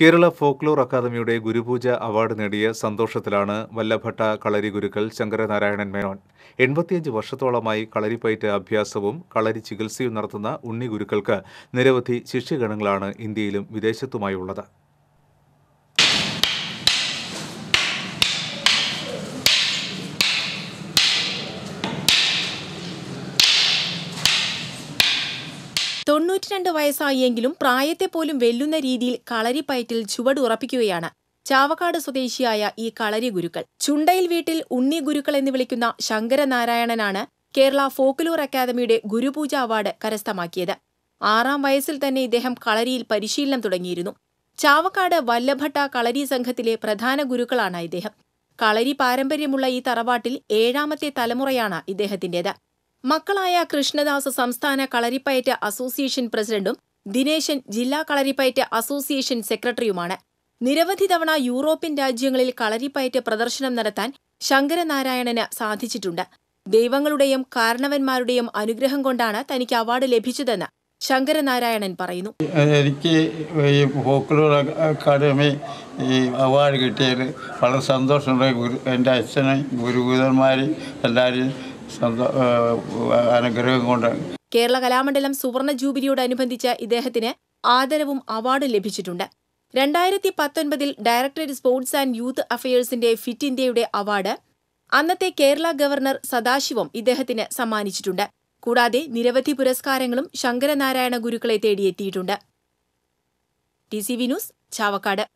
Kerala folklore അക്കാദമിയുടെ ഗുരുപൂജ award നേടിയ സന്തോഷത്തിലാണ് വല്ലഭട്ട കളരി ഗുരുക്കൾ ശങ്കരനാരായണൻ മേനോൻ എൺപത്തിയഞ്ച് വർഷത്തോളമായി കളരിപ്പയറ്റ് അഭ്യാസവും കളരി ചികിത്സയും നടത്തുന്ന ഉണ്ണി ഗുരുക്കൾക്ക് നിരവധി ശിഷ്യഗണങ്ങളാണ് ഇന്ത്യയിലും വിദേശത്തുമായുള്ളത് രണ്ട് വയസ്സായെങ്കിലും പ്രായത്തെ പോലും വെല്ലുന്ന രീതിയിൽ കളരിപ്പയറ്റിൽ ചുവടുറപ്പിക്കുകയാണ് ചാവക്കാട് സ്വദേശിയായ ഈ കളരി ഗുരുക്കൾ ചുണ്ടയിൽ വീട്ടിൽ ഉണ്ണി ഗുരുക്കൾ എന്ന് വിളിക്കുന്ന ശങ്കരനാരായണനാണ് കേരള ഫോക്ലോർ അക്കാദമിയുടെ ഗുരുപൂജ അവാർഡ് കരസ്ഥമാക്കിയത് ആറാം വയസ്സിൽ തന്നെ ഇദ്ദേഹം കളരിയിൽ പരിശീലനം തുടങ്ങിയിരുന്നു ചാവക്കാട് വല്ലഭട്ട കളരി സംഘത്തിലെ പ്രധാന ഗുരുക്കളാണ് ഇദ്ദേഹം കളരി പാരമ്പര്യമുള്ള ഈ തറവാട്ടിൽ ഏഴാമത്തെ തലമുറയാണ് ഇദ്ദേഹത്തിന്റേത് മക്കളായ കൃഷ്ണദാസ് സംസ്ഥാന കളരിപ്പയറ്റ് അസോസിയേഷൻ പ്രസിഡന്റും ദിനേശൻ ജില്ലാ കളരിപ്പയറ്റ് അസോസിയേഷൻ സെക്രട്ടറിയുമാണ് നിരവധി തവണ യൂറോപ്യൻ രാജ്യങ്ങളിൽ കളരിപ്പയറ്റ് പ്രദർശനം നടത്താൻ ശങ്കരനാരായണന് സാധിച്ചിട്ടുണ്ട് ദൈവങ്ങളുടെയും കാരണവന്മാരുടെയും അനുഗ്രഹം കൊണ്ടാണ് തനിക്ക് അവാർഡ് ലഭിച്ചതെന്ന് ശങ്കരനാരായണൻ പറയുന്നു എനിക്ക് ഈ ഫോക്ലോർ അക്കാദമി ഈ അവാർഡ് കിട്ടിയതിൽ വളരെ സന്തോഷമുണ്ട് എൻ്റെ അച്ഛനും ഗുരുഭൂതന്മാരെയും എല്ലാവരും അനുഗ്രഹം കൊണ്ട് കേരള കലാമണ്ഡലം സുവർണ ജൂബിലിയോട് അനുബന്ധിച്ച ഇദ്ദേഹത്തിന് ആദരവും അവാർഡും ലഭിച്ചിട്ടുണ്ട് രണ്ടായിരത്തി പത്തൊൻപതിൽ ഡയറക്ടറേറ്റ് സ്പോർട്സ് ആൻഡ് യൂത്ത് അഫയേഴ്സിന്റെ ഫിറ്റ് ഇന്ത്യയുടെ അവാർഡ് അന്നത്തെ കേരള ഗവർണർ സദാശിവം ഇദ്ദേഹത്തിന് സമ്മാനിച്ചിട്ടുണ്ട് കൂടാതെ നിരവധി പുരസ്കാരങ്ങളും ശങ്കരനാരായണ ഗുരുക്കളെ തേടിയെത്തിയിട്ടുണ്ട് T C V news Chavakkad